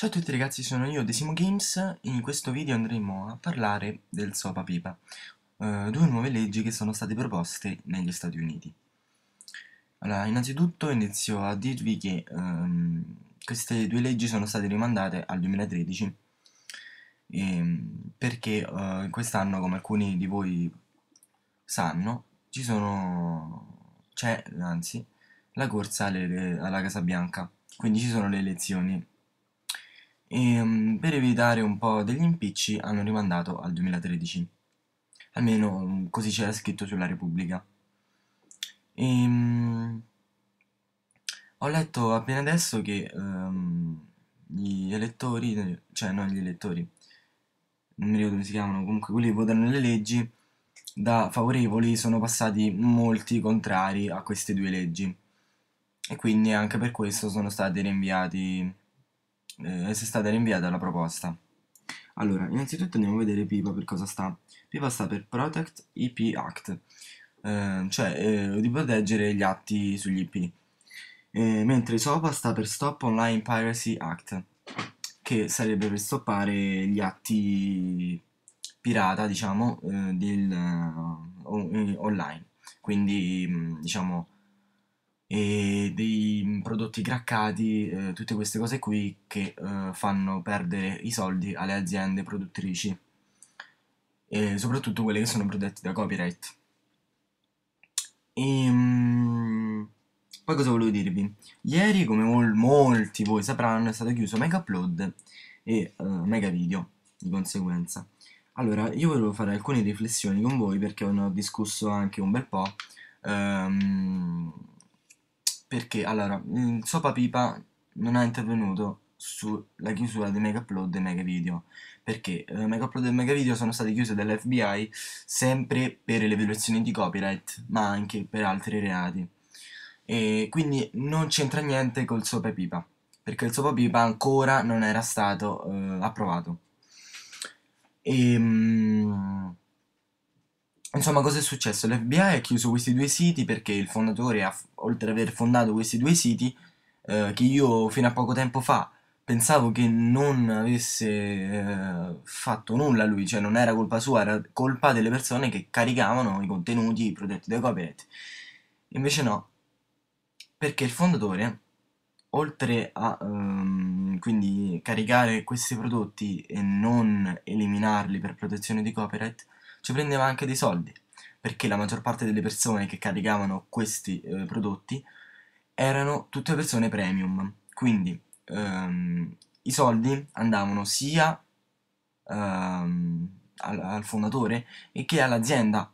Ciao a tutti ragazzi, sono io, Desimo Games, in questo video andremo a parlare del Sopa Pipa, eh, due nuove leggi che sono state proposte negli Stati Uniti. Allora, innanzitutto inizio a dirvi che ehm, queste due leggi sono state rimandate al 2013 ehm, perché eh, quest'anno, come alcuni di voi sanno, ci sono... c'è, anzi, la corsa alle, alla Casa Bianca, quindi ci sono le elezioni e ehm, per evitare un po' degli impicci hanno rimandato al 2013 almeno mm, così c'era scritto sulla Repubblica e, ehm, ho letto appena adesso che um, gli elettori cioè non gli elettori non mi ricordo come si chiamano comunque quelli che votano le leggi da favorevoli sono passati molti contrari a queste due leggi e quindi anche per questo sono stati rinviati eh, se è stata rinviata la proposta. Allora, innanzitutto andiamo a vedere PIPA per cosa sta. PIPA sta per Protect IP Act, eh, cioè eh, di proteggere gli atti sugli IP, eh, mentre SOPA sta per Stop Online Piracy Act, che sarebbe per stoppare gli atti pirata, diciamo, eh, del, eh, online, quindi mm, diciamo e dei mm, prodotti graccati, eh, tutte queste cose qui che eh, fanno perdere i soldi alle aziende produttrici e soprattutto quelle che sono protette da copyright. E, ehm, mh, poi cosa volevo dirvi? Ieri, come mol molti voi sapranno, è stato chiuso Mega Upload e uh, Mega Video di conseguenza. Allora, io volevo fare alcune riflessioni con voi perché ne ho discusso anche un bel po'. Um, perché, allora, mm, Sopa Pipa non ha intervenuto sulla chiusura dei mega upload e mega video perché eh, mega upload e mega video sono state chiuse dall'FBI sempre per le violazioni di copyright ma anche per altri reati e quindi non c'entra niente col sopa pipa perché il sopa pipa ancora non era stato eh, approvato Ehm. mh, Insomma, cosa è successo? L'FBI ha chiuso questi due siti perché il fondatore, ha, oltre ad aver fondato questi due siti, eh, che io fino a poco tempo fa pensavo che non avesse eh, fatto nulla lui, cioè non era colpa sua, era colpa delle persone che caricavano i contenuti protetti dai copyright. Invece no, perché il fondatore, oltre a ehm, quindi caricare questi prodotti e non eliminarli per protezione di copyright, ci prendeva anche dei soldi, perché la maggior parte delle persone che caricavano questi eh, prodotti erano tutte persone premium, quindi ehm, i soldi andavano sia ehm, al, al, fondatore che all'azienda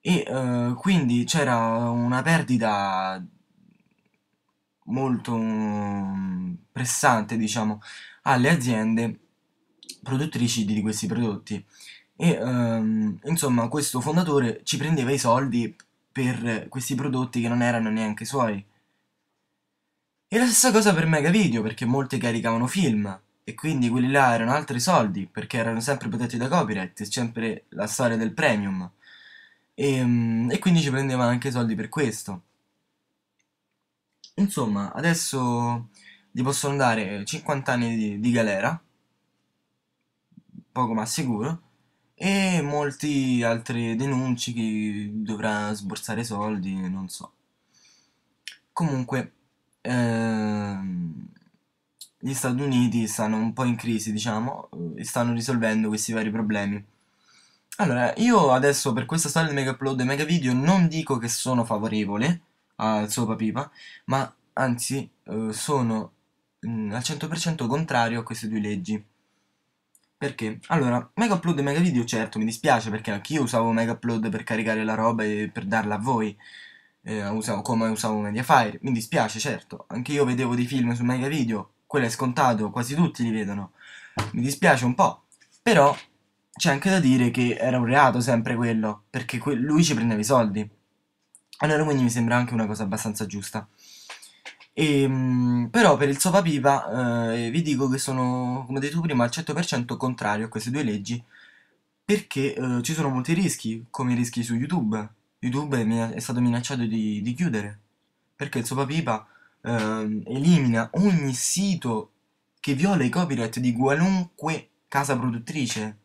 e eh, quindi c'era una perdita molto mm, pressante diciamo alle aziende produttrici di questi prodotti e um, insomma questo fondatore ci prendeva i soldi per questi prodotti che non erano neanche suoi. E la stessa cosa per Megavideo, perché molti caricavano film, e quindi quelli là erano altri soldi, perché erano sempre protetti da copyright, sempre la storia del premium. E, um, e quindi ci prendeva anche i soldi per questo. Insomma, adesso gli possono dare 50 anni di, di galera, poco ma sicuro, e molti altri denunci che dovrà sborsare soldi, non so. Comunque, ehm, gli Stati Uniti stanno un po' in crisi, diciamo, e stanno risolvendo questi vari problemi. Allora, io adesso per questa storia di mega upload e mega video non dico che sono favorevole al suo papipa, ma anzi eh, sono mh, mm, al 100% contrario a queste due leggi. Perché? Allora, Mega Upload e Mega Video, certo, mi dispiace perché anch'io usavo Mega Upload per caricare la roba e per darla a voi. Eh, usavo, come usavo Mediafire, mi dispiace, certo. Anch'io vedevo dei film su Mega Video, quello è scontato, quasi tutti li vedono. Mi dispiace un po', però c'è anche da dire che era un reato sempre quello, perché que lui ci prendeva i soldi. Allora quindi mi sembra anche una cosa abbastanza giusta. E, ehm, però per il sovaviva eh, vi dico che sono, come detto prima, al 100% contrario a queste due leggi perché eh, ci sono molti rischi, come i rischi su YouTube. YouTube è, è stato minacciato di, di, chiudere perché il sovaviva eh, elimina ogni sito che viola i copyright di qualunque casa produttrice.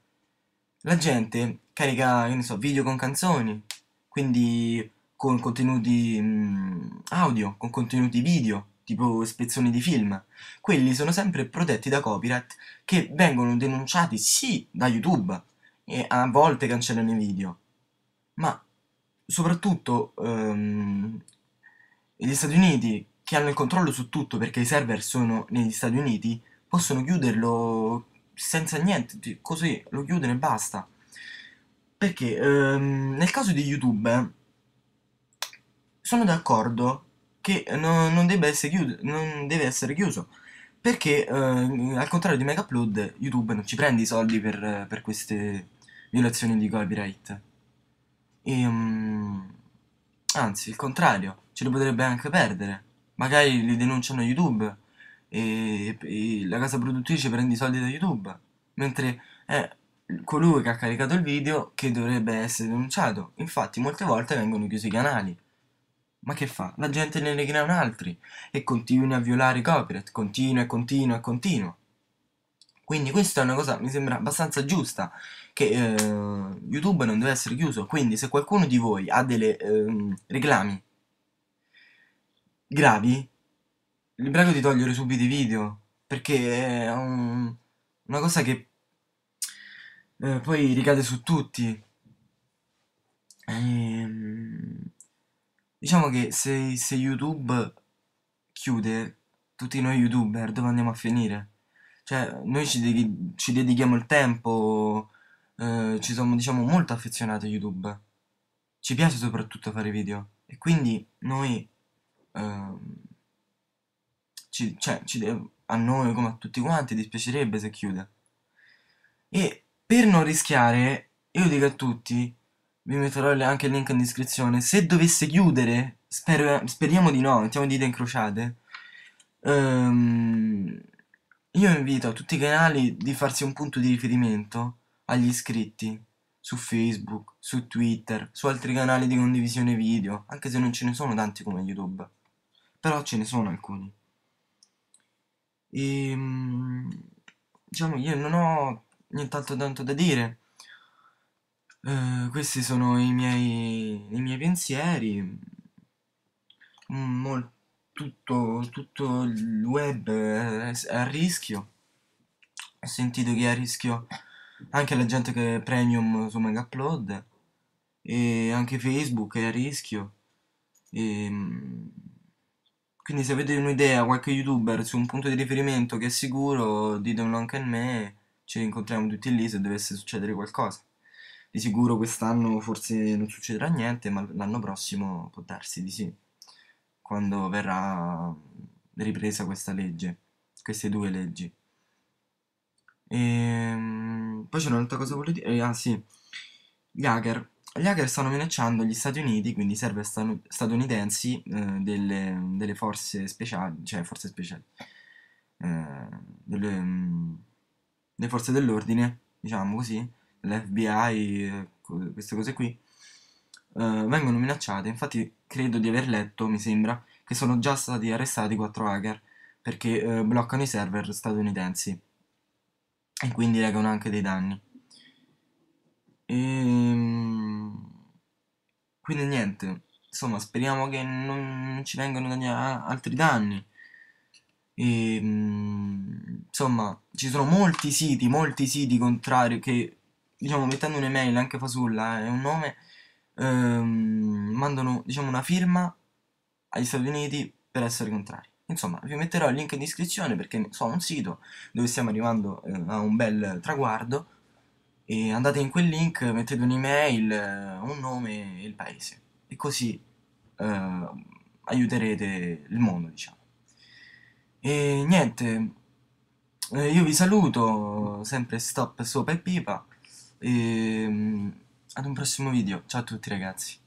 La gente carica, che ne so, video con canzoni, quindi con contenuti mh, mm, audio, con contenuti video, tipo spezzoni di film. Quelli sono sempre protetti da copyright che vengono denunciati sì da YouTube e a volte cancellano i video, ma soprattutto ehm, gli Stati Uniti che hanno il controllo su tutto perché i server sono negli Stati Uniti possono chiuderlo senza niente, così lo chiudono e basta. Perché ehm, nel caso di YouTube sono d'accordo che no, non, debba essere chiuso, non deve essere chiuso perché eh, al contrario di Megaupload YouTube non ci prende i soldi per, per queste violazioni di copyright e, um, anzi il contrario ce li potrebbe anche perdere magari li denunciano YouTube e, e la casa produttrice prende i soldi da YouTube mentre è eh, colui che ha caricato il video che dovrebbe essere denunciato infatti molte volte vengono chiusi i canali ma che fa? La gente ne un altri e continua a violare i copyright, continua e continua e continua. Quindi questa è una cosa, mi sembra abbastanza giusta, che eh, YouTube non deve essere chiuso, quindi se qualcuno di voi ha delle eh, reclami gravi, vi prego di togliere subito i video, perché è un, una cosa che eh, poi ricade su tutti. Ehm... Diciamo che se, se YouTube chiude, tutti noi youtuber dove andiamo a finire? Cioè, noi ci, de ci dedichiamo il tempo, eh, ci siamo, diciamo, molto affezionati a YouTube. Ci piace soprattutto fare video. E quindi noi... Eh, ci, cioè, ci a noi come a tutti quanti dispiacerebbe se chiude. E per non rischiare, io dico a tutti vi metterò anche il link in descrizione. Se dovesse chiudere, sper speriamo di no, mettiamo dita incrociate. Um, io invito a tutti i canali di farsi un punto di riferimento agli iscritti su Facebook, su Twitter, su altri canali di condivisione video, anche se non ce ne sono tanti come YouTube, però ce ne sono alcuni. E, ehm, diciamo, io non ho nient'altro tanto da dire. Eh, questi sono i miei, i miei pensieri. Mm, mol, tutto, tutto, il web è, a rischio. Ho sentito che è a rischio anche la gente che è premium su Mega Upload e anche Facebook è a rischio. E, ehm, quindi se avete un'idea, qualche youtuber su un punto di riferimento che è sicuro, ditemelo anche a me. Ci incontriamo tutti lì se dovesse succedere qualcosa. Di sicuro quest'anno forse non succederà niente, ma l'anno prossimo può darsi di sì, quando verrà ripresa questa legge, queste due leggi. E, ehm, poi c'è un'altra cosa che volevo dire, ah sì, gli hacker. Gli hacker stanno minacciando gli Stati Uniti, quindi server statunitensi eh, delle, delle, forze speciali, cioè forze speciali, eh, delle, delle mm, forze dell'ordine, diciamo così, l'FBI, queste cose qui, eh, vengono minacciate. Infatti credo di aver letto, mi sembra, che sono già stati arrestati quattro hacker perché eh, bloccano i server statunitensi e quindi recano anche dei danni. Ehm, quindi niente, insomma speriamo che non ci vengano altri danni. E, ehm, insomma, ci sono molti siti, molti siti contrari che diciamo mettendo un'email anche fasulla eh, e un nome ehm, mandano diciamo una firma agli Stati Uniti per essere contrari insomma vi metterò il link in descrizione perché so un sito dove stiamo arrivando eh, a un bel traguardo e andate in quel link mettete un'email eh, un nome e il paese e così eh, aiuterete il mondo diciamo e niente eh, io vi saluto sempre stop sopra e pipa e ehm, ad un prossimo video ciao a tutti ragazzi